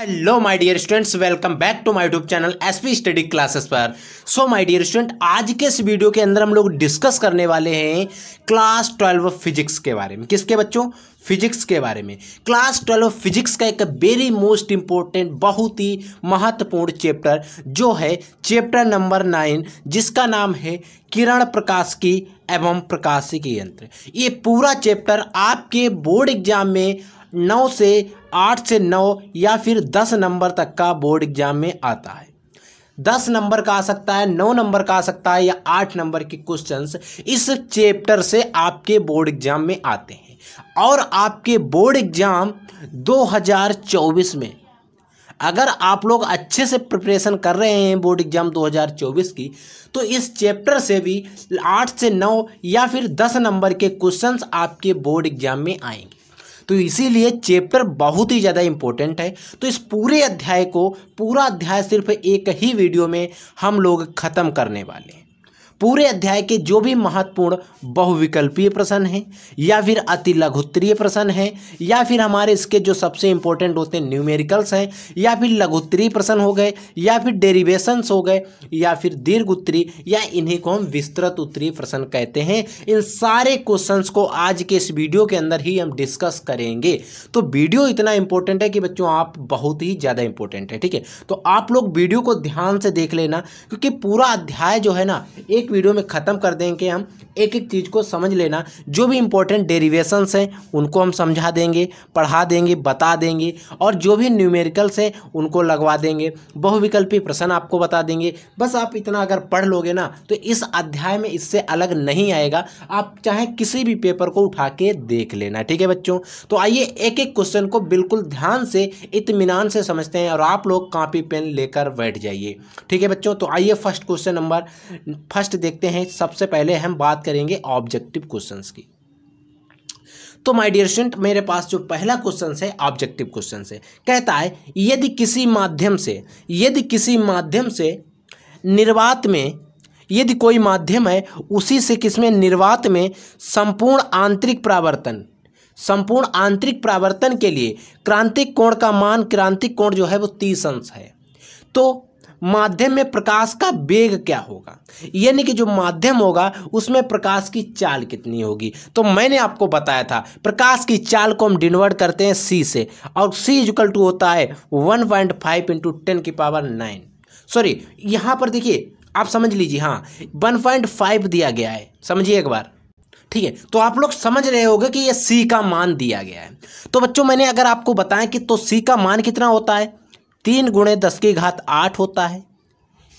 hello my dear students welcome back to my YouTube channel SP study classes पर so my dear student आज के इस video के अंदर हम लोग डिस्कस करने वाले हैं क्लास ट्वेल्व फिजिक्स के बारे में किसके बच्चों फिजिक्स के बारे में क्लास ट्वेल्व फिजिक्स का एक वेरी मोस्ट इंपॉर्टेंट बहुत ही महत्वपूर्ण चैप्टर जो है चैप्टर नंबर नाइन जिसका नाम है किरण प्रकाश की एवं प्रकाशिकी यंत्र ये पूरा चैप्टर आपके बोर्ड एग्जाम में नौ से आठ से नौ या फिर दस नंबर तक का बोर्ड एग्जाम में आता है दस नंबर का आ सकता है नौ नंबर का आ सकता है या आठ नंबर के क्वेश्चंस इस चैप्टर से आपके बोर्ड एग्जाम में आते हैं और आपके बोर्ड एग्जाम 2024 में अगर आप लोग अच्छे से प्रिपरेशन कर रहे हैं बोर्ड एग्जाम 2024 की तो इस चैप्टर से भी आठ से नौ या फिर दस नंबर के क्वेश्चंस आपके बोर्ड एग्जाम में आएंगे तो इसीलिए चैप्टर बहुत ही ज़्यादा इम्पोर्टेंट है तो इस पूरे अध्याय को पूरा अध्याय सिर्फ एक ही वीडियो में हम लोग ख़त्म करने वाले हैं पूरे अध्याय के जो भी महत्वपूर्ण बहुविकल्पीय प्रश्न हैं या फिर अति लघुत्तरीय प्रश्न हैं या फिर हमारे इसके जो सबसे इंपॉर्टेंट होते हैं न्यूमेरिकल्स हैं या फिर लघुत्तरीय प्रश्न हो गए या फिर डेरिवेशंस हो गए या फिर दीर्घ उत्तरी या इन्हीं को हम विस्तृत उत्तरीय प्रश्न कहते हैं इन सारे क्वेश्चन को आज के इस वीडियो के अंदर ही हम डिस्कस करेंगे तो वीडियो इतना इंपॉर्टेंट है कि बच्चों आप बहुत ही ज़्यादा इंपॉर्टेंट है ठीक है तो आप लोग वीडियो को ध्यान से देख लेना क्योंकि पूरा अध्याय जो है ना एक वीडियो में ख़त्म कर देंगे हम एक एक चीज़ को समझ लेना जो भी इंपॉर्टेंट डेरिवेशंस हैं उनको हम समझा देंगे पढ़ा देंगे बता देंगे और जो भी न्यूमेरिकल्स हैं उनको लगवा देंगे बहुविकल्पी प्रश्न आपको बता देंगे बस आप इतना अगर पढ़ लोगे ना तो इस अध्याय में इससे अलग नहीं आएगा आप चाहे किसी भी पेपर को उठा के देख लेना ठीक है बच्चों तो आइए एक एक क्वेश्चन को बिल्कुल ध्यान से इतमान से समझते हैं और आप लोग कापी पेन लेकर बैठ जाइए ठीक है बच्चों तो आइए फर्स्ट क्वेश्चन नंबर फर्स्ट देखते हैं सबसे पहले हम बात करेंगे ऑब्जेक्टिव क्वेश्चंस की तो माय डियर स्टूडेंट मेरे पास जो पहला क्वेश्चन है ऑब्जेक्टिव क्वेश्चन है कहता है यदि किसी माध्यम से यदि किसी माध्यम से निर्वात में यदि कोई माध्यम है उसी से किसमें निर्वात में संपूर्ण आंतरिक प्रावर्तन संपूर्ण आंतरिक प्रावर्तन के लिए क्रांतिक कोण का मान क्रांतिक कोण जो है वो तीस अंश है तो माध्यम में प्रकाश का वेग क्या होगा यानी कि जो माध्यम होगा उसमें प्रकाश की चाल कितनी होगी तो मैंने आपको बताया था प्रकाश की चाल को हम डिनवर्ट करते हैं सी से और सी इजकल टू होता है one point five into ten की पावर नाइन सॉरी यहाँ पर देखिए आप समझ लीजिए हाँ वन पॉइंट फाइव दिया गया है समझिए एक बार ठीक है तो आप लोग समझ रहे होंगे कि ये सी का मान दिया गया है तो बच्चों मैंने अगर आपको बताया कि तो सी का मान कितना होता है तीन गुणे दस की घात आठ होता है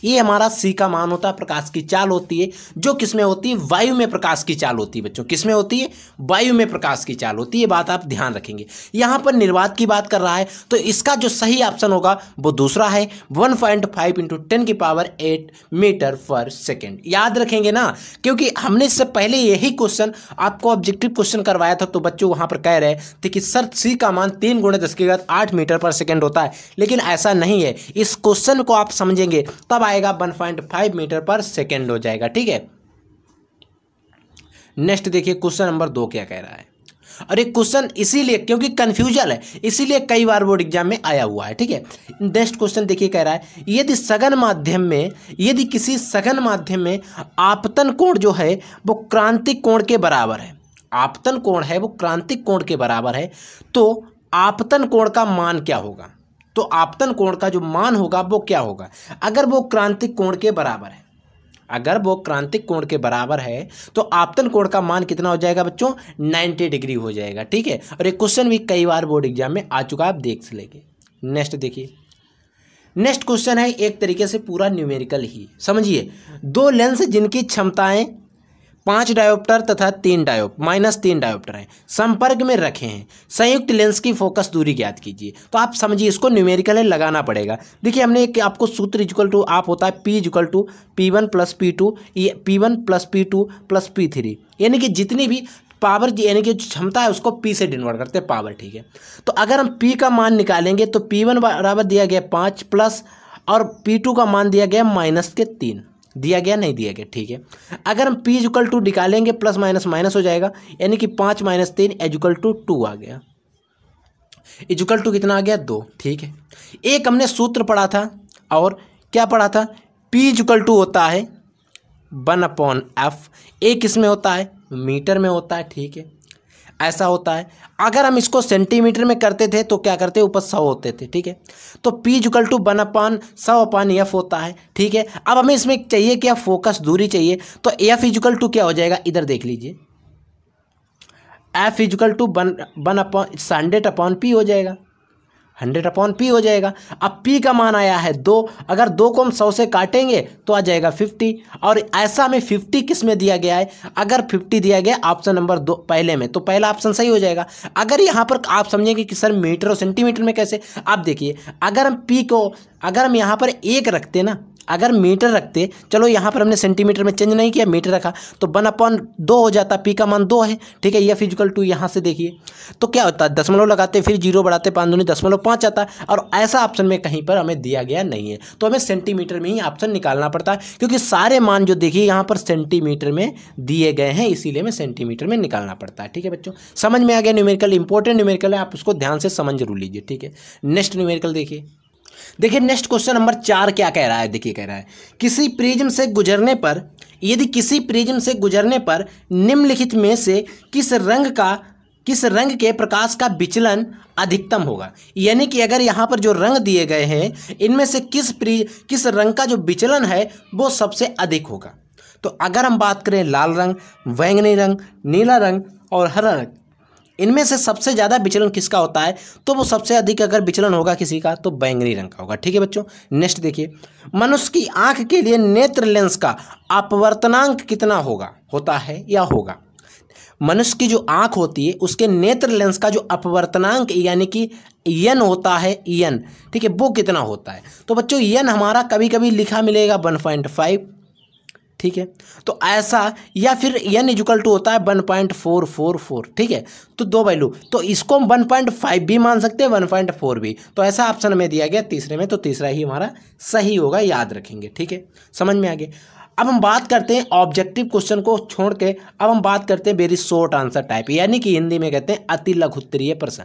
ये हमारा सी का मान होता है प्रकाश की चाल होती है जो किस में होती है वायु में प्रकाश की चाल होती है बच्चों किस में होती है वायु में प्रकाश की चाल होती है ये बात आप ध्यान रखेंगे यहाँ पर निर्वात की बात कर रहा है तो इसका जो सही ऑप्शन होगा वो दूसरा है one point five into ten की पावर एट मीटर पर सेकेंड याद रखेंगे ना क्योंकि हमने इससे पहले यही क्वेश्चन आपको ऑब्जेक्टिव क्वेश्चन करवाया था तो बच्चों वहाँ पर कह रहे थे कि सर सी का मान तीन गुणे दस की आठ मीटर पर सेकेंड होता है लेकिन ऐसा नहीं है इस क्वेश्चन को आप समझेंगे तब आएगा 1.5 मीटर पर सेकेंड हो जाएगा ठीक है नेक्स्ट देखिए क्वेश्चन नंबर दो क्या कह रहा है और ये क्वेश्चन इसीलिए क्योंकि कंफ्यूजन है इसीलिए कई बार बोर्ड एग्जाम में आया हुआ है ठीक है नेक्स्ट क्वेश्चन देखिए कह रहा है यदि सघन माध्यम में यदि किसी सघन माध्यम में आपतन कोण जो है वो क्रांतिक कोण के बराबर है आपतन कोण है वो क्रांतिक कोण के बराबर है तो आपतन कोण का मान क्या होगा तो आपतन कोण का जो मान होगा वो क्या होगा अगर वो क्रांतिक कोण के बराबर है अगर वो क्रांतिक कोण के बराबर है तो आपतन कोण का मान कितना हो जाएगा बच्चों 90 डिग्री हो जाएगा ठीक है और ये क्वेश्चन भी कई बार बोर्ड एग्जाम में आ चुका आप देख लेंगे नेक्स्ट देखिए नेक्स्ट क्वेश्चन है एक तरीके से पूरा न्यूमेरिकल ही समझिए दो लेंस जिनकी क्षमताएं पाँच डायोप्टर तथा तीन डायोप माइनस तीन डायोप्टर हैं संपर्क में रखे हैं संयुक्त लेंस की फोकस दूरी ज्ञात कीजिए तो आप समझिए इसको न्यूमेरिकल है लगाना पड़ेगा देखिए हमने एक आपको सूत्र इजकल टू आप होता है P is equal to P one plus P two P one plus P two plus P three यानी कि जितनी भी पावर यानी कि क्षमता है उसको पी से डिनवर्ट करते हैं पावर ठीक है तो अगर हम पी का मान निकालेंगे तो पी वन बराबर दिया गया पाँच प्लस और पी टू का मान दिया गया माइनस के तीन दिया गया नहीं दिया गया ठीक है अगर हम पी इजुकल टू निकालेंगे प्लस माइनस माइनस हो जाएगा यानी कि पाँच माइनस तीन एजुकल टू टू आ गया इजुकल टू कितना आ गया दो ठीक है एक हमने सूत्र पढ़ा था और क्या पढ़ा था पी इजुकल टू होता है वन अपॉन एफ एक इसमें होता है मीटर में होता है ठीक है ऐसा होता है अगर हम इसको सेंटीमीटर में करते थे तो क्या करते ऊपर सौ होते थे ठीक है तो P equal to one upon सौ अपान एफ होता है ठीक है अब हमें इसमें चाहिए क्या फोकस दूरी चाहिए तो एफ इजुकल टू क्या हो जाएगा इधर देख लीजिए F equal to one one upon hundred upon P हो जाएगा हंड्रेड अपॉन पी हो जाएगा अब पी का मान आया है दो अगर दो को हम सौ से काटेंगे तो आ जाएगा फिफ्टी और ऐसा हमें फिफ्टी किस में दिया गया है अगर फिफ्टी दिया गया ऑप्शन नंबर दो पहले में तो पहला ऑप्शन सही हो जाएगा अगर यहाँ पर आप समझेंगे कि सर मीटर और सेंटीमीटर में कैसे आप देखिए अगर हम पी को अगर हम यहाँ पर एक रखते ना अगर मीटर रखते चलो यहाँ पर हमने सेंटीमीटर में चेंज नहीं किया मीटर रखा तो वन अपॉन दो हो जाता पी का मान दो है ठीक है ये फिजिकल टू यहाँ से देखिए तो क्या होता है दशमलव लगाते फिर जीरो बढ़ाते पाँच दोनों दशमलव पाँच आता है और ऐसा ऑप्शन में कहीं पर हमें दिया गया नहीं है तो हमें सेंटीमीटर में ही ऑप्शन निकालना पड़ता है क्योंकि सारे मान जो देखिए यहाँ पर सेंटीमीटर में दिए गए हैं इसीलिए हमें सेंटीमीटर में निकालना पड़ता है ठीक है बच्चों समझ में आ गया न्यूमेरिकल इंपॉर्टेंट न्यूमेरिकल है आप उसको ध्यान से समझ जरूर लीजिए ठीक है नेक्स्ट न्यूमेरिकल देखिए देखिए नेक्स्ट क्वेश्चन नंबर चार क्या कह रहा है देखिए कह रहा है किसी प्रिज्म से गुजरने पर यदि किसी प्रिज्म से गुजरने पर निम्नलिखित में से किस रंग का किस रंग के प्रकाश का विचलन अधिकतम होगा यानी कि अगर यहाँ पर जो रंग दिए गए हैं इनमें से किस प्रि किस रंग का जो विचलन है वो सबसे अधिक होगा तो अगर हम बात करें लाल रंग बैंगनी रंग नीला रंग और हरा रंग इनमें से सबसे ज़्यादा विचलन किसका होता है तो वो सबसे अधिक अगर विचलन होगा किसी का तो बैंगनी रंग का होगा ठीक है बच्चों नेक्स्ट देखिए मनुष्य की आंख के लिए नेत्र लेंस का अपवर्तनांक कितना होगा होता है या होगा मनुष्य की जो आंख होती है उसके नेत्र लेंस का जो अपवर्तनांक यानी कि यन होता है यन ठीक है वो कितना होता है तो बच्चों यन हमारा कभी कभी लिखा मिलेगा वन पॉइंट फाइव ठीक है तो ऐसा या फिर एन इजुकल टू होता है one point four four four ठीक है तो दो वैल्यू तो इसको हम वन पॉइंट फाइव भी मान सकते हैं वन पॉइंट फोर भी तो ऐसा ऑप्शन में दिया गया तीसरे में तो तीसरा ही हमारा सही होगा याद रखेंगे ठीक है समझ में आ गया अब हम बात करते हैं ऑब्जेक्टिव क्वेश्चन को छोड़ के अब हम बात करते हैं वेरी शॉर्ट आंसर टाइप यानी कि हिंदी में कहते हैं अति लघुत्तरीय प्रश्न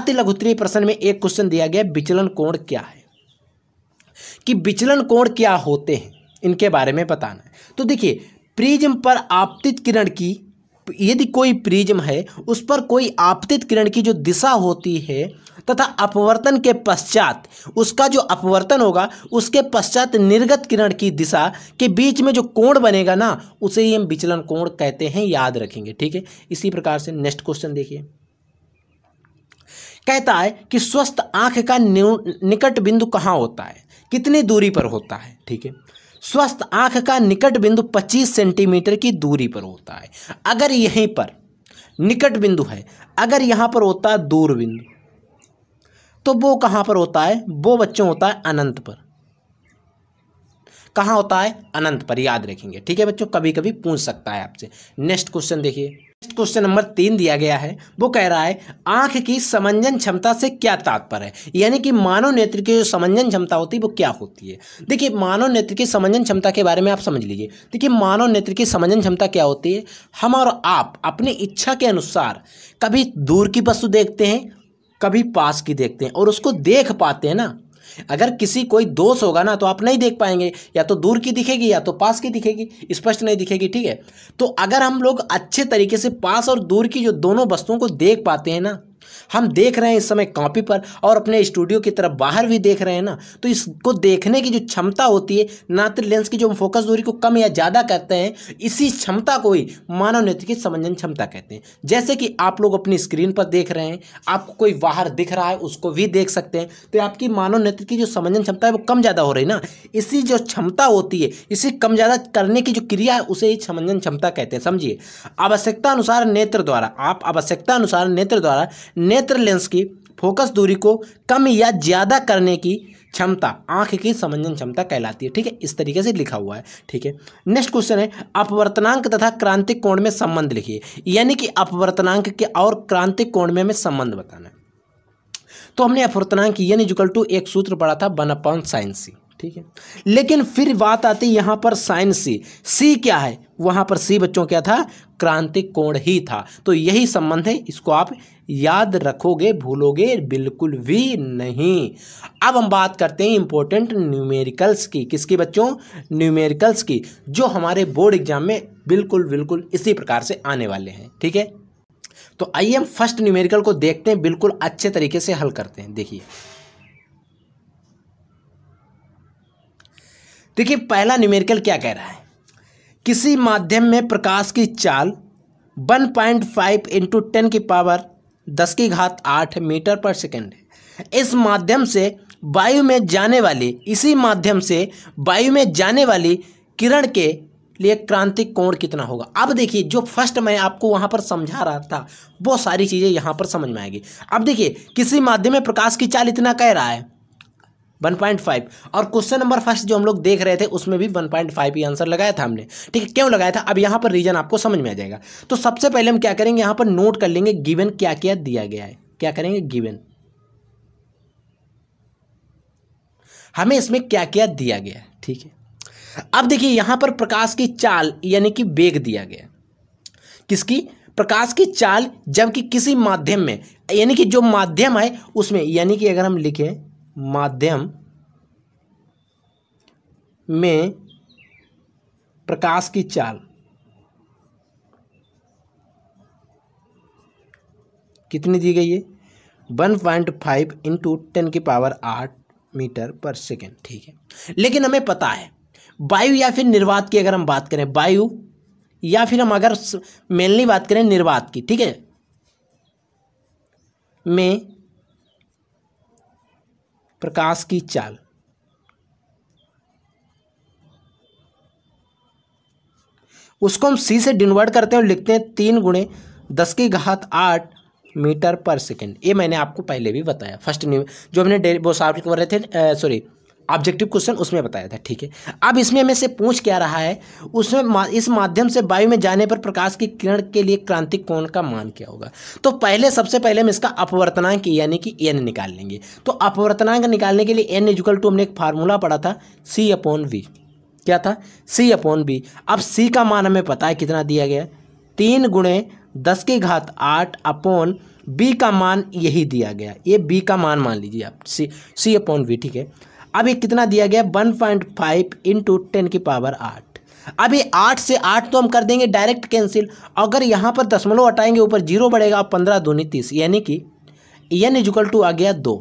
अति लघुत्तरीय प्रश्न में एक क्वेश्चन दिया गया विचलन कोण क्या है कि विचलन कोण क्या होते हैं इनके बारे में बताना है तो देखिए प्रिज्म पर आपतित किरण की यदि कोई प्रिज्म है उस पर कोई आपतित किरण की जो दिशा होती है तथा अपवर्तन के पश्चात उसका जो अपवर्तन होगा उसके पश्चात निर्गत किरण की दिशा के बीच में जो कोण बनेगा ना उसे ही हम विचलन कोण कहते हैं याद रखेंगे ठीक है इसी प्रकार से नेक्स्ट क्वेश्चन देखिए कहता है कि स्वस्थ आंख का निकट बिंदु कहाँ होता है कितनी दूरी पर होता है ठीक है स्वस्थ आंख का निकट बिंदु 25 सेंटीमीटर की दूरी पर होता है अगर यहीं पर निकट बिंदु है अगर यहां पर होता है दूर बिंदु तो वो कहां पर होता है वो बच्चों होता है अनंत पर कहां होता है अनंत पर याद रखेंगे ठीक है बच्चों कभी कभी पूछ सकता है आपसे नेक्स्ट क्वेश्चन देखिए क्वेश्चन नंबर तीन दिया गया है वो कह रहा है आंख की समंजन क्षमता से क्या तात्पर्य है यानी कि मानव नेत्र की जो समंजन क्षमता होती है वो क्या होती है देखिए मानव नेत्र की समंजन क्षमता के बारे में आप समझ लीजिए देखिए मानव नेत्र की समंजन क्षमता क्या होती है हम और आप अपनी इच्छा के अनुसार कभी दूर की वस्तु देखते हैं कभी पास की देखते हैं और उसको देख पाते हैं ना अगर किसी कोई दोष होगा ना तो आप नहीं देख पाएंगे या तो दूर की दिखेगी या तो पास की दिखेगी स्पष्ट नहीं दिखेगी ठीक है तो अगर हम लोग अच्छे तरीके से पास और दूर की जो दोनों वस्तुओं को देख पाते हैं ना हम देख रहे हैं इस समय कॉपी पर और अपने स्टूडियो की तरफ बाहर भी देख रहे हैं ना तो इसको देखने की जो क्षमता होती है नात्र तो लेंस की जो हम फोकस दूरी को कम या ज़्यादा करते हैं इसी क्षमता को ही मानव नेत्र की समंजन क्षमता कहते हैं जैसे कि आप लोग अपनी स्क्रीन पर देख रहे हैं आपको कोई बाहर दिख रहा है उसको भी देख सकते हैं तो आपकी मानव नेत्र की जो समंजन क्षमता है वो कम ज़्यादा हो रही ना इसी जो क्षमता होती है इसी कम ज़्यादा करने की जो क्रिया है उसे ही समंजन क्षमता कहते हैं समझिए आवश्यकता अनुसार नेत्र द्वारा आप आवश्यकता अनुसार नेत्र द्वारा नेत्र लेंस की फोकस दूरी को कम या ज़्यादा करने की क्षमता आंख की समंजन क्षमता कहलाती है ठीक है इस तरीके से लिखा हुआ है ठीक है नेक्स्ट क्वेश्चन है अपवर्तनांक तथा क्रांतिक कोण में संबंध लिखिए यानी कि अपवर्तनांक के और क्रांतिक कोण में हमें संबंध बताना है तो हमने अपवर्तनांक यन इजुकल टू एक सूत्र पढ़ा था वन अपॉन साइन सी ठीक है लेकिन फिर बात आती यहाँ पर साइन सी सी क्या है वहाँ पर सी बच्चों क्या था क्रांतिक कोण ही था तो यही संबंध है इसको आप याद रखोगे भूलोगे बिल्कुल भी नहीं अब हम बात करते हैं इंपॉर्टेंट न्यूमेरिकल्स की किसकी बच्चों न्यूमेरिकल्स की जो हमारे बोर्ड एग्जाम में बिल्कुल बिल्कुल इसी प्रकार से आने वाले हैं ठीक है तो आइए हम फर्स्ट न्यूमेरिकल को देखते हैं बिल्कुल अच्छे तरीके से हल करते हैं देखिए देखिए पहला न्यूमेरिकल क्या कह रहा है किसी माध्यम में प्रकाश की चाल 1.5 पॉइंट फाइव इंटू टेन की पावर दस की घात आठ मीटर पर सेकेंड है इस माध्यम से वायु में जाने वाली इसी माध्यम से वायु में जाने वाली किरण के लिए क्रांतिक कोण कितना होगा अब देखिए जो फर्स्ट मैं आपको वहाँ पर समझा रहा था वो सारी चीज़ें यहाँ पर समझ में आएगी अब देखिए किसी माध्यम में प्रकाश की चाल इतना कह रहा है 1.5 पॉइंट फाइव और क्वेश्चन नंबर फर्स्ट जो हम लोग देख रहे थे उसमें भी वन पॉइंट फाइव ही आंसर लगाया था हमने ठीक है क्यों लगाया था अब यहाँ पर रीजन आपको समझ में आ जाएगा तो सबसे पहले हम क्या करेंगे यहाँ पर नोट कर लेंगे गिवन क्या क्या दिया गया है क्या करेंगे गिवन हमें इसमें क्या क्या दिया गया है ठीक है अब देखिए यहाँ पर प्रकाश की चाल यानी कि वेग दिया गया किसकी प्रकाश की चाल जबकि किसी माध्यम में यानी कि जो माध्यम है उसमें यानी कि अगर हम लिखें माध्यम में प्रकाश की चाल कितनी दी गई है one point five into ten की पावर आठ मीटर पर सेकेंड ठीक है लेकिन हमें पता है वायु या फिर निर्वात की अगर हम बात करें वायु या फिर हम अगर मेनली बात करें निर्वात की ठीक है में प्रकाश की चाल उसको हम सी से डिनवर्ट करते हैं और लिखते हैं तीन गुणे दस की घात आठ मीटर पर सेकेंड ये मैंने आपको पहले भी बताया फर्स्ट न्यू जो हमने वो साफ कर रहे थे सॉरी ऑब्जेक्टिव क्वेश्चन उसमें बताया था ठीक है अब इसमें हमें से पूछ क्या रहा है उसमें इस माध्यम से वायु में जाने पर प्रकाश की किरण के लिए क्रांतिक कोण का मान क्या होगा तो पहले सबसे पहले हम इसका अपवर्तनांक यानी कि एन निकाल लेंगे तो अपवर्तनांक निकालने के लिए एन इजुकल टू हमने एक फार्मूला पढ़ा था सी अपॉन वी क्या था सी अपॉन बी अब सी का मान हमें पता है कितना दिया गया तीन गुणे दस की घात आठ अपॉन बी का मान यही दिया गया ये बी का मान मान लीजिए आप सी सी अपॉन वी ठीक है अभी कितना दिया गया one point five into ten की पावर आठ अभी आठ से आठ तो हम कर देंगे डायरेक्ट कैंसिल अगर यहाँ पर दशमलव हटाएंगे ऊपर जीरो बढ़ेगा अब पंद्रह दूनी तीस यानी कि एन इजल टू आ गया दो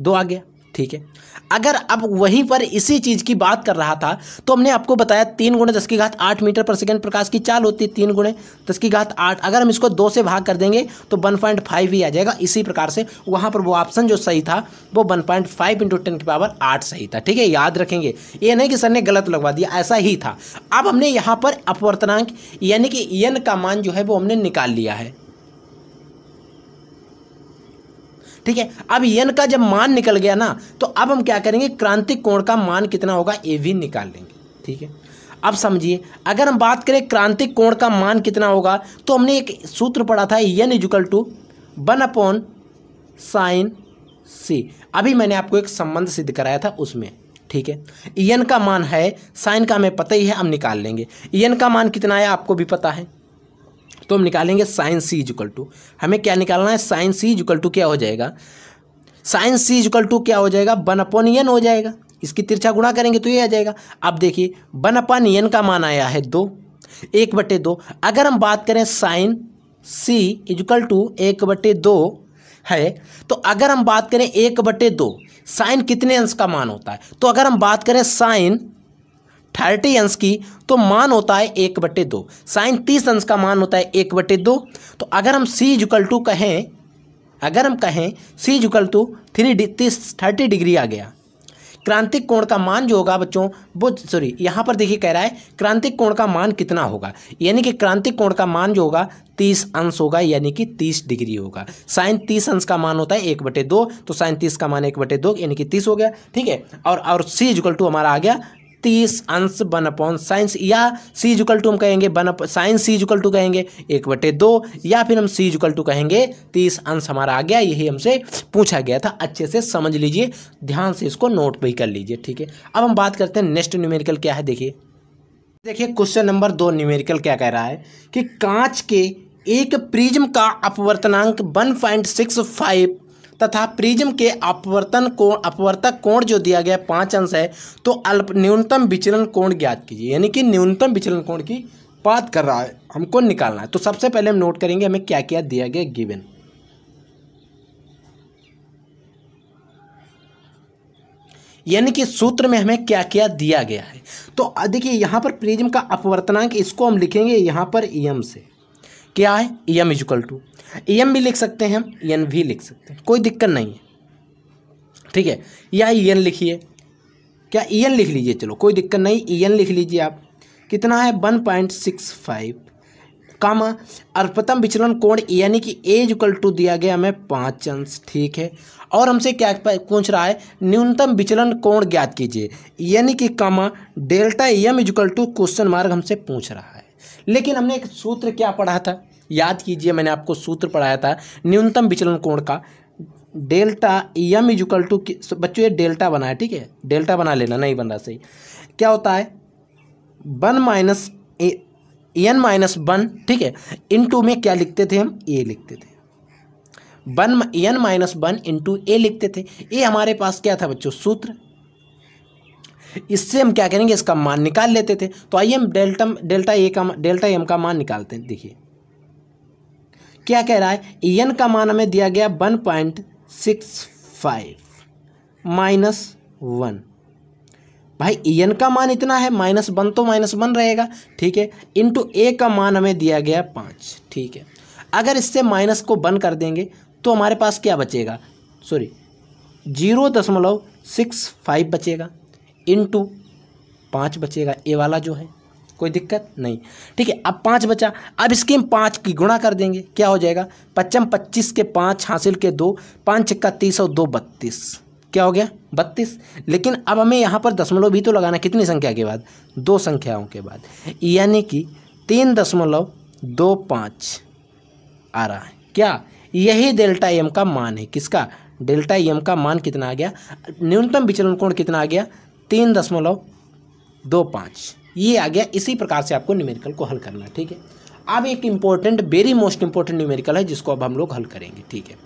दो आ गया ठीक है अगर अब वहीं पर इसी चीज़ की बात कर रहा था तो हमने आपको बताया तीन गुणे दस की घात आठ मीटर पर सेकेंड प्रकाश की चाल होती है तीन गुणे दस की घात आठ अगर हम इसको दो से भाग कर देंगे तो वन पॉइंट फाइव ही आ जाएगा इसी प्रकार से वहाँ पर वो ऑप्शन जो सही था वो one point five into ten की पावर आठ सही था ठीक है याद रखेंगे ये नहीं कि सर ने गलत लगवा दिया ऐसा ही था अब हमने यहाँ पर अपवर्तनांक यानी कि एन का मान जो है वो हमने निकाल लिया है ठीक है अब यन का जब मान निकल गया ना तो अब हम क्या करेंगे क्रांतिक कोण का मान कितना होगा ये भी निकाल लेंगे ठीक है अब समझिए अगर हम बात करें क्रांतिक कोण का मान कितना होगा तो हमने एक सूत्र पढ़ा था N equal to one upon sine C अभी मैंने आपको एक संबंध सिद्ध कराया था उसमें ठीक है यन का मान है साइन का हमें पता ही है हम निकाल लेंगे यन का मान कितना है आपको भी पता है तो हम निकालेंगे साइन सी इजकल टू हमें क्या निकालना है साइन सी इजकल टू क्या हो जाएगा साइन सी इजकल टू क्या हो जाएगा वन अपॉन एन हो जाएगा इसकी तिरछा गुणा करेंगे तो ये आ जाएगा अब देखिए वन अपॉन एन का मान आया है दो एक बटे दो अगर हम बात करें साइन सी इजकल टू एक बटे दो है तो अगर हम बात करें एक बटे दो साइन कितने अंश का मान होता है तो अगर हम बात करें साइन थर्टी अंश की तो मान होता है एक बटे दो साइन तीस अंश का मान होता है एक बटे दो तो अगर हम सी जुकल टू कहें अगर हम कहें सी जुकल टू थ्री तीस थर्टी डिग्री आ गया क्रांतिक कोण का मान जो होगा बच्चों वो सॉरी यहाँ पर देखिए कह रहा है क्रांतिक कोण का मान कितना होगा यानी कि क्रांतिक कोण का मान जो होगा तीस अंश होगा यानी कि तीस डिग्री होगा साइन तीस अंश का मान होता है एक बटे दो तो साइन तीस का मान एक बटे दो यानी कि तीस हो गया ठीक है और और सी इजकल टू हमारा आ गया तीस अंश वन अपॉन साइंस या सी जुकल टू हम कहेंगे one up sines C equal to कहेंगे एक बटे दो या फिर हम सी जुकल टू कहेंगे तीस अंश हमारा आ गया यही हमसे पूछा गया था अच्छे से समझ लीजिए ध्यान से इसको नोट भी कर लीजिए ठीक है अब हम बात करते हैं नेक्स्ट न्यूमेरिकल क्या है देखिए देखिए क्वेश्चन नंबर दो न्यूमेरिकल क्या कह रहा है कि कांच के एक प्रिज्म का अपवर्तनांक वन पॉइंट सिक्स फाइव तथा प्रिज्म के अपवर्तन कोण अपवर्तक कोण जो दिया गया पाँच अंश है तो अल्प न्यूनतम विचलन कोण ज्ञात कीजिए यानी कि न्यूनतम विचलन कोण की बात कर रहा है हमको निकालना है तो सबसे पहले हम नोट करेंगे हमें क्या क्या दिया गया गिवन यानी कि सूत्र में हमें क्या क्या दिया गया है तो देखिए यहां पर प्रिज्म का अपवर्तनांक इसको हम लिखेंगे यहां पर ईएम से क्या है E M equal to E M भी लिख सकते हैं हम एन भी लिख सकते हैं कोई दिक्कत नहीं है ठीक है या ई e एन लिखिए क्या ई e एन लिख लीजिए चलो कोई दिक्कत नहीं ई e एन लिख लीजिए आप कितना है one point six five comma अर्पतम विचलन कोण यानी कि एजकल टू दिया गया हमें पाँच अंश ठीक है और हमसे क्या पूछ रहा है न्यूनतम विचलन कोण ज्ञात कीजिए यानी कि comma delta M equal to question मार्ग हमसे पूछ रहा है लेकिन हमने एक सूत्र क्या पढ़ा था याद कीजिए मैंने आपको सूत्र पढ़ाया था न्यूनतम विचलन कोण का डेल्टा यम इजुकल टू बच्चों ये डेल्टा बना है ठीक है डेल्टा बना लेना नहीं बन रहा सही क्या होता है one minus N minus one ठीक है टू में क्या लिखते थे हम ए लिखते थे one N minus one into A लिखते थे ए हमारे पास क्या था बच्चों सूत्र इससे हम क्या करेंगे इसका मान निकाल लेते थे तो आइए हम डेल्टा डेल्टा ए का डेल्टा एम का मान निकालते हैं देखिए क्या कह रहा है एन का मान हमें दिया गया one point six five minus one भाई एन का मान इतना है माइनस वन तो माइनस वन रहेगा ठीक है इंटू ए का मान हमें दिया गया पाँच ठीक है अगर इससे माइनस को वन कर देंगे तो हमारे पास क्या बचेगा सॉरी जीरो दशमलव सिक्स फाइव बचेगा इंटू पाँच बचेगा ए वाला जो है कोई दिक्कत नहीं ठीक है अब पाँच बचा अब इसके हम पाँच की गुणा कर देंगे क्या हो जाएगा पच्चम पच्चीस के पाँच हासिल के दो पाँच छक्का तीस और दो बत्तीस क्या हो गया बत्तीस लेकिन अब हमें यहाँ पर दशमलव भी तो लगाना कितनी संख्या के बाद दो संख्याओं के बाद यानी कि तीन दशमलव दो पाँच आ रहा है क्या यही डेल्टा एम का मान है किसका डेल्टा एम का मान कितना आ गया न्यूनतम विचलन कोण कितना आ गया तीन दशमलव दो पाँच ये आ गया इसी प्रकार से आपको न्यूमेरिकल को हल करना ठीक है अब एक important very most important numerical है जिसको अब हम लोग हल करेंगे ठीक है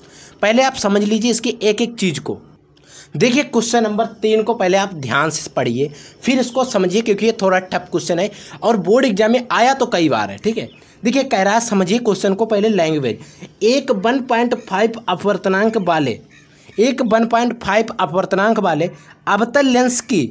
पहले आप समझ लीजिए इसकी एक एक चीज़ को देखिए क्वेश्चन नंबर तीन को पहले आप ध्यान से पढ़िए फिर इसको समझिए क्योंकि ये थोड़ा टफ क्वेश्चन है और बोर्ड एग्जाम में आया तो कई बार है ठीक है देखिए कह रहा है समझिए क्वेश्चन को पहले लैंग्वेज एक वन पॉइंट फाइव अपवर्तनांक वाले एक वन पॉइंट फाइव अपवर्तनांक वाले अवतल लेंस की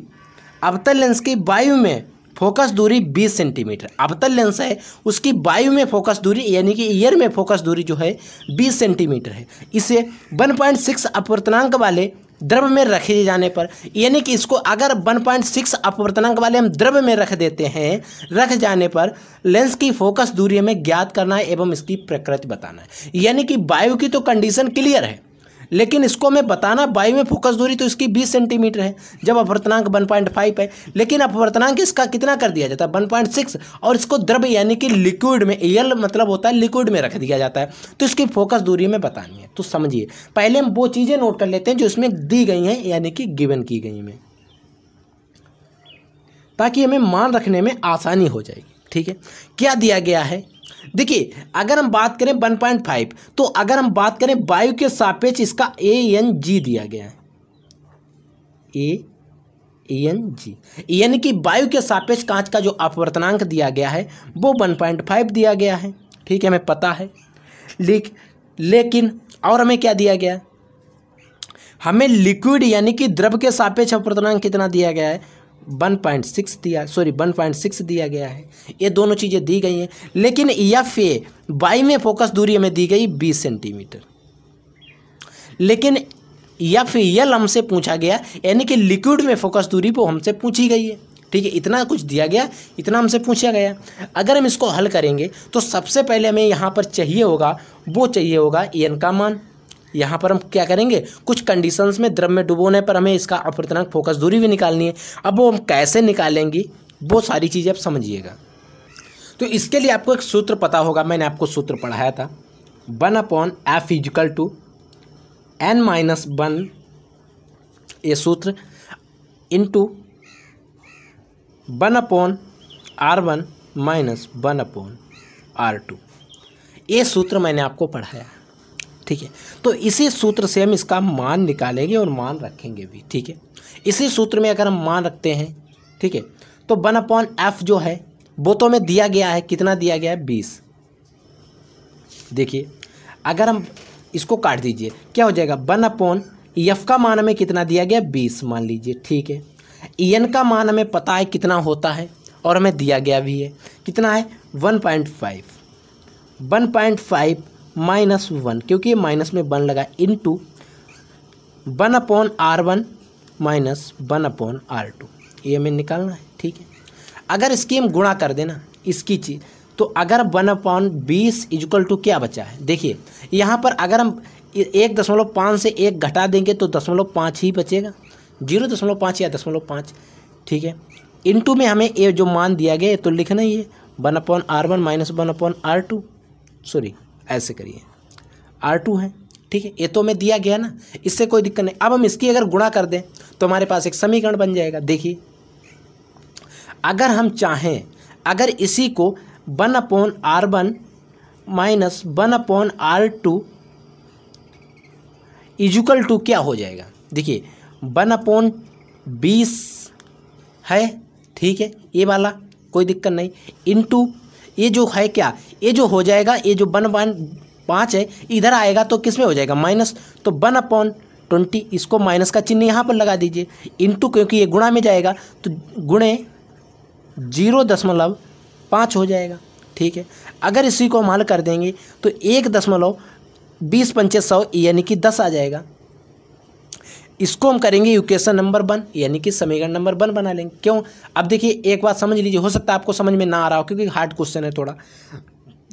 अवतल लेंस की वायु में फोकस दूरी 20 सेंटीमीटर अवतल लेंस है उसकी वायु में फोकस दूरी यानी कि ईयर में फोकस दूरी जो है 20 सेंटीमीटर है इसे 1.6 अपवर्तनांक वाले द्रव में रखे जाने पर यानी कि इसको अगर 1.6 अपवर्तनांक वाले हम द्रव में रख देते हैं रख जाने पर लेंस की फोकस दूरी हमें ज्ञात करना है एवं इसकी प्रकृति बताना है यानी कि वायु की तो कंडीशन क्लियर है लेकिन इसको मैं बताना बाई में फोकस दूरी तो इसकी बीस सेंटीमीटर है जब अपवर्तनांक वन पॉइंट फाइव है लेकिन अपवर्तनांक इसका कितना कर दिया जाता है वन पॉइंट सिक्स और इसको द्रव यानी कि लिक्विड में एयल मतलब होता है लिक्विड में रख दिया जाता है तो इसकी फोकस दूरी में बतानी है तो समझिए पहले हम वो चीज़ें नोट कर लेते हैं जो इसमें दी गई हैं यानी कि गिवन की गई में ताकि हमें मान रखने में आसानी हो जाएगी ठीक है क्या दिया गया है देखिए अगर हम बात करें 1.5 तो अगर हम बात करें वायु के सापेक्ष इसका ए एन जी दिया गया है ए एन जी यानी कि वायु के सापेक्ष कांच का जो अपवर्तनांक दिया गया है वो 1.5 दिया गया है ठीक है हमें पता है लेकिन लेकिन और हमें क्या दिया गया हमें लिक्विड यानी कि द्रव के सापेक्ष अपवर्तनांक कितना दिया गया है वन पॉइंट सिक्स दिया सॉरी वन पॉइंट सिक्स दिया गया है ये दोनों चीज़ें दी गई हैं लेकिन एफ ए बाई में फोकस दूरी हमें दी गई बीस सेंटीमीटर लेकिन एफ एल हमसे पूछा गया यानी कि लिक्विड में फोकस दूरी वो हमसे पूछी गई है ठीक है इतना कुछ दिया गया इतना हमसे पूछा गया अगर हम इसको हल करेंगे तो सबसे पहले हमें यहाँ पर चाहिए होगा वो चाहिए होगा एन का मान यहाँ पर हम क्या करेंगे कुछ कंडीशंस में द्रव में डुबोने पर हमें इसका अपवर्तनांक फोकस दूरी भी निकालनी है अब वो हम कैसे निकालेंगी वो सारी चीज़ें आप समझिएगा तो इसके लिए आपको एक सूत्र पता होगा मैंने आपको सूत्र पढ़ाया था one upon F equal to N minus one ये सूत्र into one upon R one minus one upon R two ये सूत्र मैंने आपको पढ़ाया ठीक है तो इसी सूत्र से हम इसका मान निकालेंगे और मान रखेंगे भी ठीक है इसी सूत्र में अगर हम मान रखते हैं ठीक है तो वन अपॉन एफ जो है वो तो हमें दिया गया है कितना दिया गया है बीस देखिए अगर हम इसको काट दीजिए क्या हो जाएगा वन अपॉन एफ का मान हमें कितना दिया गया बीस मान लीजिए ठीक है ई एन का मान हमें पता है कितना होता है और हमें दिया गया भी है कितना है one point five one point five minus one क्योंकि माइनस में वन लगा into one upon R one minus one upon R two ये हमें निकालना है ठीक है अगर इसकी हम गुणा कर देना इसकी चीज़ तो अगर वन अपॉन बीस इजक्ल टू क्या बचा है देखिए यहाँ पर अगर हम एक दशमलव पाँच से एक घटा देंगे तो दशमलव पाँच ही बचेगा जीरो दशमलव पाँच या दशमलव पाँच ठीक है इनटू में हमें ये जो मान दिया गया है तो लिखना ही है one upon R one minus one upon R two sorry ऐसे करिए आर टू है ठीक है ये तो हमें दिया गया ना इससे कोई दिक्कत नहीं अब हम इसकी अगर गुणा कर दें तो हमारे पास एक समीकरण बन जाएगा देखिए अगर हम चाहें अगर इसी को one upon R one minus one upon R two equal to क्या हो जाएगा देखिए वन अपॉन बीस है ठीक है ये वाला कोई दिक्कत नहीं इनटू ये जो है क्या ये जो हो जाएगा ये जो वन वन पाँच है इधर आएगा तो किस में हो जाएगा माइनस तो वन अपॉन ट्वेंटी इसको माइनस का चिन्ह यहाँ पर लगा दीजिए इंटू क्योंकि ये गुणा में जाएगा तो गुणे जीरो दशमलव पाँच हो जाएगा ठीक है अगर इसी को हम हल कर देंगे तो एक दशमलव बीस पंचे सौ यानी कि दस आ जाएगा इसको हम करेंगे इक्वेशन नंबर वन यानी कि समीकरण नंबर वन बना लेंगे क्यों अब देखिए एक बात समझ लीजिए हो सकता है आपको समझ में ना आ रहा हो क्योंकि हार्ड क्वेश्चन है थोड़ा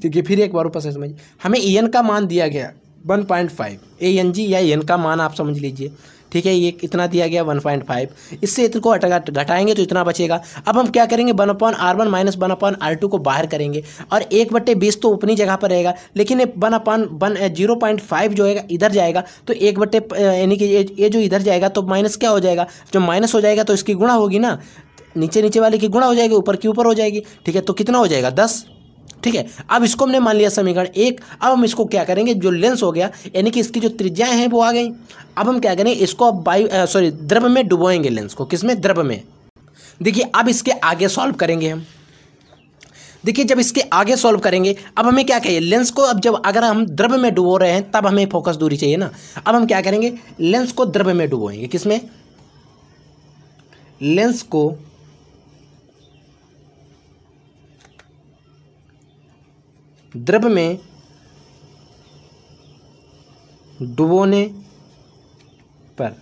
देखिए फिर एक बार ऊपर से समझिए हमें ई एन का मान दिया गया one point five A N G या एन का मान आप समझ लीजिए ठीक है ये इतना दिया गया वन पॉइंट फाइव इससे इसको घटाएंगे तो इतना बचेगा अब हम क्या करेंगे one upon R one minus one upon R two को बाहर करेंगे और एक बट्टे बीस तो अपनी जगह पर रहेगा लेकिन one upon one zero point five जो है इधर जाएगा तो एक बट्टे यानी कि ये जो इधर जाएगा तो माइनस क्या हो जाएगा जो माइनस हो जाएगा तो इसकी गुणा होगी ना नीचे नीचे वाले की गुणा हो जाएगी ऊपर की ऊपर हो जाएगी ठीक है तो कितना हो जाएगा दस ठीक है अब इसको हमने मान लिया समीकरण एक अब हम इसको क्या करेंगे जो लेंस हो गया यानी कि इसकी जो त्रिज्याएं हैं वो आ गई अब हम क्या करेंगे इसको अब बायु सॉरी द्रव में डुबोएंगे लेंस को किसमें द्रव में देखिए अब इसके आगे सॉल्व करेंगे हम देखिए जब इसके आगे सॉल्व करेंगे अब हमें क्या कहिए लेंस को अब जब अगर हम द्रव में डुबो रहे हैं तब हमें फोकस दूरी चाहिए ना अब हम क्या करेंगे लेंस को द्रव में डुबोएंगे किसमें लेंस को द्रव में डुबोने पर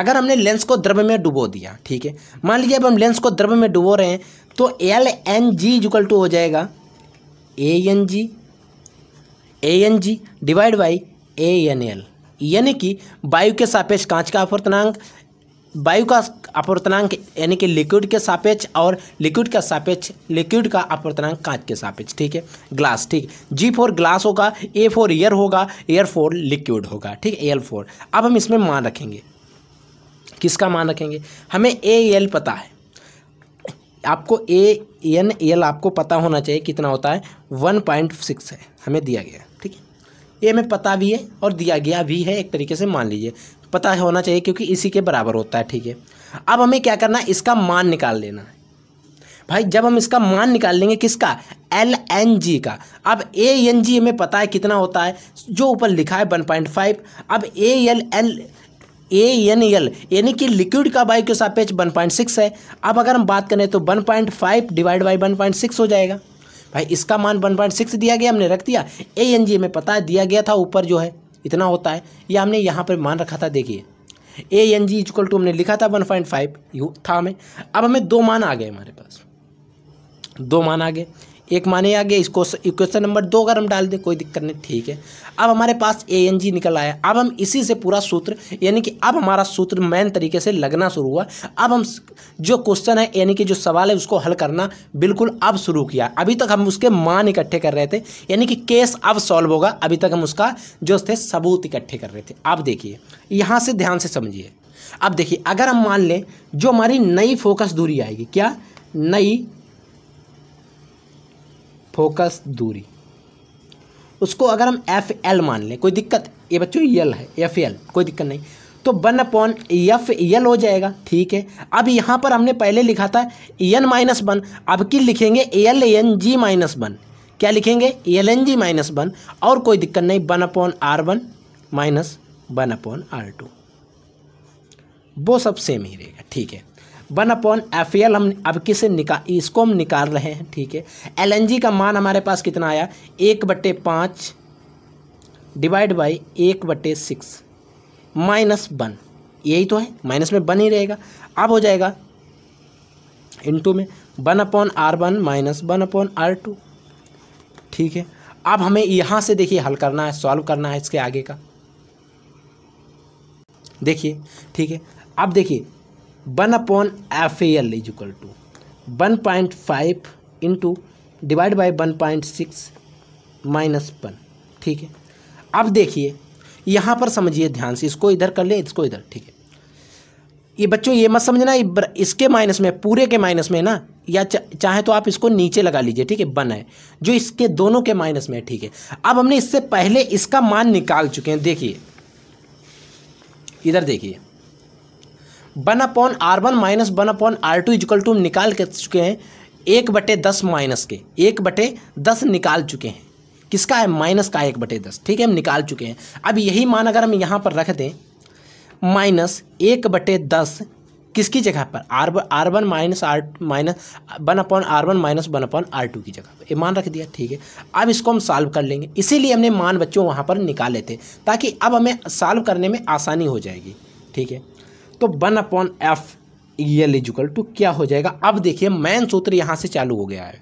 अगर हमने लेंस को द्रव में डुबो दिया ठीक है मान लीजिए अब हम लेंस को द्रव में डुबो रहे हैं तो L N G equal to हो जाएगा A N G A N G divide by A N L यानी कि वायु के सापेक्ष कांच का अपवर्तनांक वायु का अपवर्तनांक यानी कि लिक्विड के सापेक्ष और लिक्विड का सापेक्ष लिक्विड का अपवर्तनांक कांच के सापेक्ष ठीक है ग्लास ठीक जी फोर ग्लास होगा ए फोर एयर होगा एयर फोर लिक्विड होगा ठीक है एल फोर अब हम इसमें मान रखेंगे किसका मान रखेंगे हमें ए एल पता है आपको ए एन एल आपको पता होना चाहिए कितना होता है वन पॉइंट सिक्स है हमें दिया गया ये हमें पता भी है और दिया गया भी है एक तरीके से मान लीजिए पता होना चाहिए क्योंकि इसी के बराबर होता है ठीक है अब हमें क्या करना है इसका मान निकाल लेना है भाई जब हम इसका मान निकाल लेंगे किसका एल एन जी का अब ए एन जी हमें पता है कितना होता है जो ऊपर लिखा है वन पॉइंट फाइव अब A L L A N L यानी कि लिक्विड का वायु के सापेक्ष वन पॉइंट सिक्स है अब अगर हम बात करें तो one point five divide by one point six हो जाएगा भाई इसका मान वन पॉइंट सिक्स दिया गया हमने रख दिया ए एन जी में पता है दिया गया था ऊपर जो है इतना होता है ये हमने यहाँ पर मान रखा था देखिए A N G equal to हमने लिखा था वन पॉइंट फाइव यू था हमें अब हमें दो मान आ गए हमारे पास दो मान आ गए एक माने आ गया इसको इक्वेशन नंबर दो अगर हम डाल दें कोई दिक्कत नहीं ठीक है अब हमारे पास ए एन जी निकल आया अब हम इसी से पूरा सूत्र यानी कि अब हमारा सूत्र मैन तरीके से लगना शुरू हुआ अब हम जो क्वेश्चन है यानी कि जो सवाल है उसको हल करना बिल्कुल अब शुरू किया अभी तक हम उसके मान इकट्ठे कर रहे थे यानी कि केस अब सॉल्व होगा अभी तक हम उसका जो थे सबूत इकट्ठे कर रहे थे अब देखिए यहाँ से ध्यान से समझिए अब देखिए अगर हम मान लें जो हमारी नई फोकस दूरी आएगी क्या नई फोकस दूरी उसको अगर हम एफ एल मान लें कोई दिक्कत ये बच्चों यल है एफ एल कोई दिक्कत नहीं तो वन अपॉन एफ एल हो जाएगा ठीक है अब यहाँ पर हमने पहले लिखा था एन माइनस वन अब की लिखेंगे L N G minus one क्या लिखेंगे L N G minus one और कोई दिक्कत नहीं one upon R one minus one upon R two वो सब सेम ही रहेगा ठीक है वन अपॉन एफ एल हम अब किसे निकाल इसको हम निकाल रहे हैं ठीक है एल एन जी का मान हमारे पास कितना आया एक बट्टे पाँच डिवाइड बाई एक बट्टे सिक्स माइनस वन यही तो है माइनस में वन ही रहेगा अब हो जाएगा टू में one upon R one minus one upon R two ठीक है अब हमें यहाँ से देखिए हल करना है सॉल्व करना है इसके आगे का देखिए ठीक है अब देखिए one upon F L is equal to one point five into divide by one point six minus one ठीक है अब देखिए यहाँ पर समझिए ध्यान से इसको इधर कर लें इसको इधर ठीक है ये बच्चों ये मत समझना इसके माइनस में पूरे के माइनस में ना या चाहे तो आप इसको नीचे लगा लीजिए ठीक है वन है जो इसके दोनों के माइनस में है ठीक है अब हमने इससे पहले इसका मान निकाल चुके हैं देखिए इधर देखिए one upon R one minus one upon R two equal to हम निकाल कर चुके हैं एक बटे दस माइनस के एक बटे दस निकाल चुके हैं किसका है माइनस का एक बटे दस ठीक है हम निकाल चुके हैं अब यही मान अगर हम यहाँ पर रख दें माइनस एक बटे दस किसकी जगह पर R R one minus R minus one upon R one minus one upon R two की जगह पर ये मान रख दिया ठीक है अब इसको हम सॉल्व कर लेंगे इसीलिए हमने मान बच्चों वहाँ पर निकाले थे ताकि अब हमें सॉल्व करने में आसानी हो जाएगी ठीक है तो one upon F L equal to क्या हो जाएगा अब देखिए मैन सूत्र यहाँ से चालू हो गया है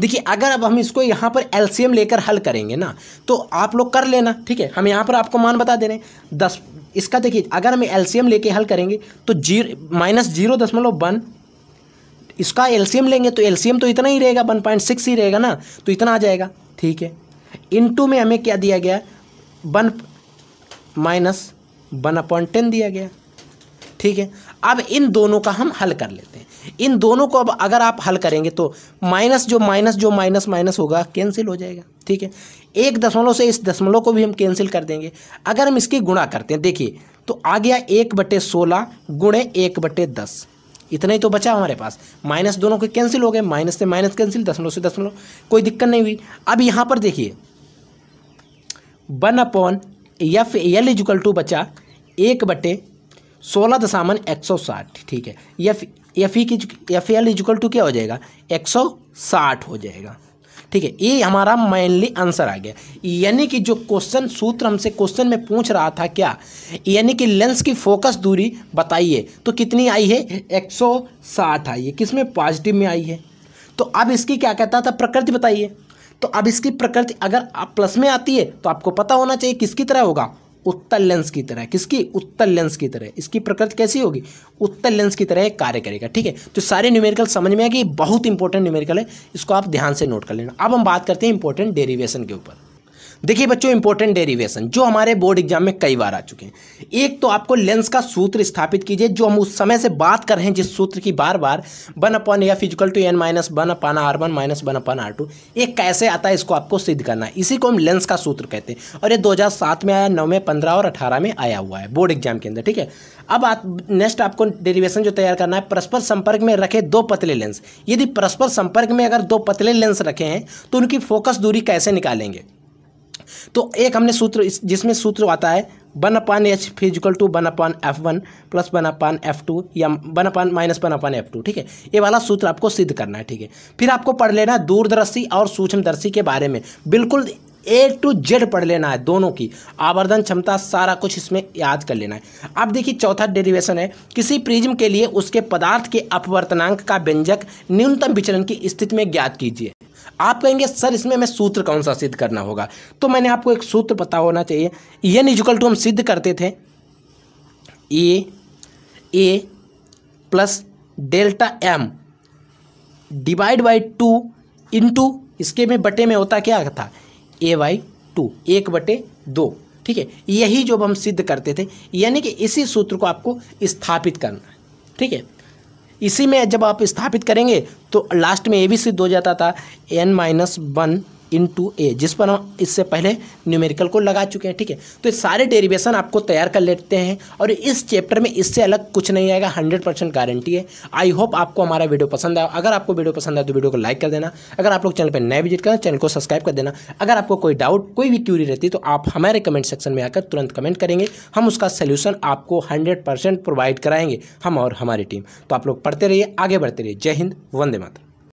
देखिए अगर अब हम इसको यहाँ पर एलसीएम लेकर हल करेंगे ना तो आप लोग कर लेना ठीक है हम यहाँ पर आपको मान बता दे रहे हैं दस इसका देखिए अगर हम एलसीएम लेके हल करेंगे तो जीरो माइनस जीरो दशमलव वन इसका एलसीएम लेंगे तो एलसीएम तो इतना ही रहेगा वन पॉइंट सिक्स ही रहेगा ना तो इतना आ जाएगा ठीक है इन में हमें क्या दिया गया one minus one upon ten दिया गया ठीक है अब इन दोनों का हम हल कर लेते हैं इन दोनों को अब अगर आप हल करेंगे तो माइनस जो माइनस जो माइनस माइनस होगा कैंसिल हो जाएगा ठीक है एक दशमलव से इस दशमलव को भी हम कैंसिल कर देंगे अगर हम इसकी गुणा करते हैं देखिए तो आ गया एक बटे सोलह गुणे एक बटे दस इतना ही तो बचा हमारे पास माइनस दोनों के कैंसिल हो गए माइनस से माइनस कैंसिल दशमलव से दशमलव कोई दिक्कत नहीं हुई अब यहाँ पर देखिए one upon F L equal to बचा एक बटे सोलह दशामन एक सौ साठ ठीक है एफ एफ ई की एफ एल इजिकल टू क्या हो जाएगा एक सौ साठ हो जाएगा ठीक है ये हमारा मेनली आंसर आ गया यानी कि जो क्वेश्चन सूत्र हमसे क्वेश्चन में पूछ रहा था क्या यानी कि लेंस की फोकस दूरी बताइए तो कितनी आई है एक सौ साठ आई है किस में पॉजिटिव में आई है तो अब इसकी क्या कहता था प्रकृति बताइए तो अब इसकी प्रकृति अगर आप प्लस में आती है तो आपको पता होना चाहिए किसकी तरह होगा उत्तल लेंस की तरह किसकी उत्तल लेंस की तरह इसकी प्रकृति कैसी होगी उत्तल लेंस की तरह कार्य करेगा ठीक है तो सारे न्यूमेरिकल समझ में आ गए बहुत इंपॉर्टेंट न्यूमेरिकल है इसको आप ध्यान से नोट कर लेना अब हम बात करते हैं इंपॉर्टेंट डेरिवेशन के ऊपर देखिए बच्चों इंपॉर्टेंट डेरिवेशन जो हमारे बोर्ड एग्जाम में कई बार आ चुके हैं एक तो आपको लेंस का सूत्र स्थापित कीजिए जो हम उस समय से बात कर रहे हैं जिस सूत्र की बार बार वन अपन या equal to N minus one upon R one minus one upon R two ये कैसे आता है इसको आपको सिद्ध करना है इसी को हम लेंस का सूत्र कहते हैं और ये दो में आया नौ में पंद्रह और अठारह में आया हुआ है बोर्ड एग्जाम के अंदर ठीक है अब आप नेक्स्ट आपको डेरिवेशन जो तैयार करना है परस्पर संपर्क में रखे दो पतले लेंस यदि परस्पर संपर्क में अगर दो पतले लेंस रखे हैं तो उनकी फोकस दूरी कैसे निकालेंगे तो एक हमने सूत्र जिसमें सूत्र आता है one upon H equal to one upon F one plus one upon F two या one upon minus one upon F two ठीक है ये वाला सूत्र आपको सिद्ध करना है ठीक है फिर आपको पढ़ लेना दूरदर्शी और सूक्ष्मदर्शी के बारे में बिल्कुल ए टू जेड पढ़ लेना है दोनों की आवर्धन क्षमता सारा कुछ इसमें याद कर लेना है अब देखिए चौथा डेरिवेशन है किसी प्रिज्म के लिए उसके पदार्थ के अपवर्तनांक का व्यंजक न्यूनतम विचलन की स्थिति में ज्ञात कीजिए आप कहेंगे सर इसमें मैं सूत्र कौन सा सिद्ध करना होगा तो मैंने आपको एक सूत्र पता होना चाहिए ये निजुकल टू हम सिद्ध करते थे A A plus delta M divide by two into इसके में बटे में होता क्या था ए वाई टू एक बटे दो ठीक है यही जो हम सिद्ध करते थे यानी कि इसी सूत्र को आपको स्थापित करना है ठीक है इसी में जब आप स्थापित करेंगे तो लास्ट में ये भी सिद्ध हो जाता था N minus one two A जिस पर हम इससे पहले न्यूमेरिकल को लगा चुके हैं ठीक है तो ये सारे डेरिवेशन आपको तैयार कर लेते हैं और इस चैप्टर में इससे अलग कुछ नहीं आएगा हंड्रेड परसेंट गारंटी है आई होप आपको हमारा वीडियो पसंद आया अगर आपको वीडियो पसंद आया तो वीडियो को लाइक कर देना अगर आप लोग चैनल पर नए विजिट करें चैनल को सब्सक्राइब कर देना अगर आपको कोई डाउट कोई भी क्यूरी रहती तो आप हमारे कमेंट सेक्शन में आकर तुरंत कमेंट करेंगे हम उसका सोल्यूशन आपको हंड्रेड प्रोवाइड कराएंगे हम और हमारी टीम तो आप लोग पढ़ते रहिए आगे बढ़ते रहिए जय हिंद वंदे माता